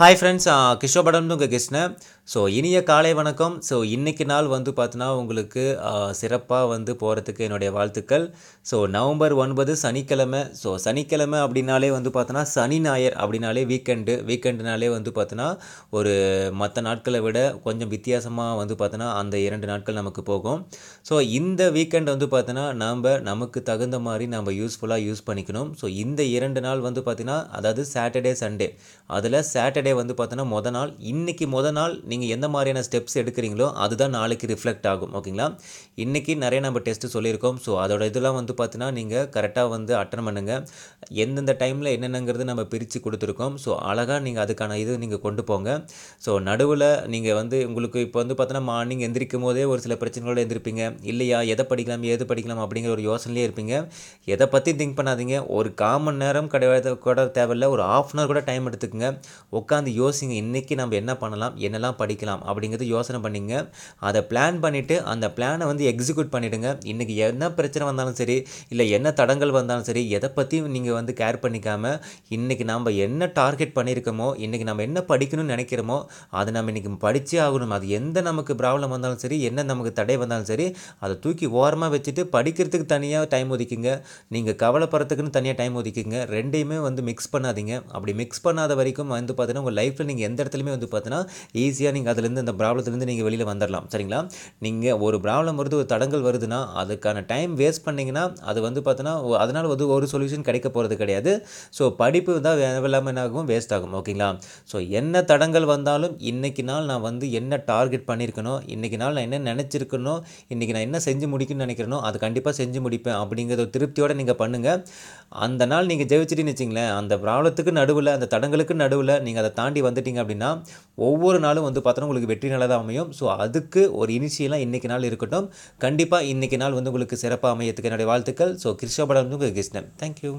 hi friends கிஷோ உங்கள் Krishnan so இனிய காலை வணக்கம் ஸோ இன்றைக்கி நாள் வந்து பார்த்தோன்னா உங்களுக்கு சிறப்பாக வந்து போகிறதுக்கு என்னுடைய வாழ்த்துக்கள் ஸோ நவம்பர் ஒன்பது சனிக்கிழமை ஸோ சனிக்கிழமை அப்படின்னாலே வந்து பார்த்தோன்னா சனி ஞாயர் அப்படின்னாலே வீக்கெண்டு வீக்கெண்டுனாலே வந்து பார்த்தோன்னா ஒரு மற்ற நாட்களை விட கொஞ்சம் வித்தியாசமாக வந்து பார்த்தோன்னா அந்த இரண்டு நாட்கள் நமக்கு போகும் ஸோ இந்த வீக்கெண்ட் வந்து பார்த்தோன்னா நாம் நமக்கு தகுந்த மாதிரி நம்ம யூஸ்ஃபுல்லாக யூஸ் பண்ணிக்கணும் ஸோ இந்த இரண்டு நாள் வந்து பார்த்தீங்கன்னா அதாவது சாட்டர்டே சண்டே அதில் சாட்டர்டே சாட்டர்டே வந்து பார்த்தோன்னா மொதல் நாள் இன்றைக்கி மொதல் நாள் நீங்கள் எந்த மாதிரியான ஸ்டெப்ஸ் எடுக்கிறீங்களோ அதுதான் நாளைக்கு ரிஃப்ளெக்ட் ஆகும் ஓகேங்களா இன்றைக்கி நிறைய நம்ம டெஸ்ட்டு சொல்லியிருக்கோம் ஸோ அதோட இதெல்லாம் வந்து பார்த்தீங்கன்னா நீங்கள் கரெக்டாக வந்து அட்டன் பண்ணுங்கள் எந்தெந்த டைமில் என்னென்னங்கிறது நம்ம பிரித்து கொடுத்துருக்கோம் ஸோ அழகாக நீங்கள் அதுக்கான இது நீங்கள் கொண்டு போங்க ஸோ நடுவில் நீங்கள் வந்து உங்களுக்கு இப்போ வந்து பார்த்தோன்னா மார்னிங் எந்திரிக்கும் போதே ஒரு சில பிரச்சனைகளோடு எழுந்திருப்பீங்க இல்லையா எதை படிக்கலாம் எது படிக்கலாம் அப்படிங்கிற ஒரு யோசனையே இருப்பீங்க எதை பற்றி திங்க் பண்ணாதீங்க ஒரு காமன் நேரம் கிடையாது கூட தேவையில்லை ஒரு ஆஃப் அன் ஹவர் கூட டைம் எடுத்துக்கோங்க உட்காந்து உட்காந்து யோசிங்க இன்றைக்கி நம்ம என்ன பண்ணலாம் என்னெல்லாம் படிக்கலாம் அப்படிங்கிறது யோசனை பண்ணிங்க அதை பிளான் பண்ணிவிட்டு அந்த பிளானை வந்து எக்ஸிக்யூட் பண்ணிவிடுங்க இன்றைக்கி என்ன பிரச்சனை வந்தாலும் சரி இல்லை என்ன தடங்கள் வந்தாலும் சரி எதை பற்றியும் நீங்கள் வந்து கேர் பண்ணிக்காமல் இன்றைக்கி நம்ம என்ன டார்கெட் பண்ணியிருக்கோமோ இன்றைக்கி நம்ம என்ன படிக்கணும்னு நினைக்கிறோமோ அதை நம்ம இன்றைக்கி படித்தே ஆகணும் அது எந்த நமக்கு ப்ராப்ளம் வந்தாலும் சரி என்ன நமக்கு தடை வந்தாலும் சரி அதை தூக்கி ஓரமாக வச்சுட்டு படிக்கிறதுக்கு தனியாக டைம் ஒதுக்கிங்க நீங்கள் கவலைப்படுறதுக்குன்னு தனியாக டைம் ஒதுக்கிங்க ரெண்டையுமே வந்து மிக்ஸ் பண்ணாதீங்க அப்படி மிக்ஸ் பண்ணாத வரைக்கும் வந்து பார்த்தீங்கன்னா உங்கள் லைஃப்பில் நீங்கள் எந்த இடத்துலையுமே வந்து பார்த்தீங்கன்னா ஈஸியாக நீங்கள் அதுலேருந்து அந்த ப்ராப்ளத்துலேருந்து நீங்கள் வெளியில் வந்துடலாம் சரிங்களா நீங்கள் ஒரு ப்ராப்ளம் வருது ஒரு தடங்கள் வருதுன்னா அதுக்கான டைம் வேஸ்ட் பண்ணிங்கன்னா அது வந்து பார்த்தோன்னா அதனால் வந்து ஒரு சொல்யூஷன் கிடைக்க போகிறது கிடையாது ஸோ படிப்பு தான் இல்லாமல் என்ன ஆகும் வேஸ்ட் ஆகும் ஓகேங்களா ஸோ என்ன தடங்கள் வந்தாலும் இன்றைக்கி நாள் நான் வந்து என்ன டார்கெட் பண்ணியிருக்கணும் இன்றைக்கி நாள் நான் என்ன நினச்சிருக்கணும் இன்றைக்கி நான் என்ன செஞ்சு முடிக்கணும்னு நினைக்கிறேனோ அது கண்டிப்பாக செஞ்சு முடிப்பேன் அப்படிங்கிறத திருப்தியோடு நீங்கள் பண்ணுங்கள் அந்த நாள் நீங்கள் ஜெயிச்சிட்டுன்னு வச்சிங்களேன் அந்த ப்ராப்ளத்துக்கு நடுவில் அந்த தடங்களுக்கு நடுவில் நீங்கள் அதை அதை தாண்டி வந்துட்டிங்க அப்படின்னா ஒவ்வொரு நாளும் வந்து பார்த்தோன்னா உங்களுக்கு வெற்றி நாளாக தான் அமையும் ஸோ அதுக்கு ஒரு இனிஷியலாக இன்றைக்கி நாள் இருக்கட்டும் கண்டிப்பாக இன்றைக்கி நாள் வந்து உங்களுக்கு சிறப்பாக அமையத்துக்கு என்னுடைய வாழ்த்துக்கள் ஸோ கிருஷ்ணபடம் உங்களுக்கு கிருஷ்ணன் தேங்க்யூ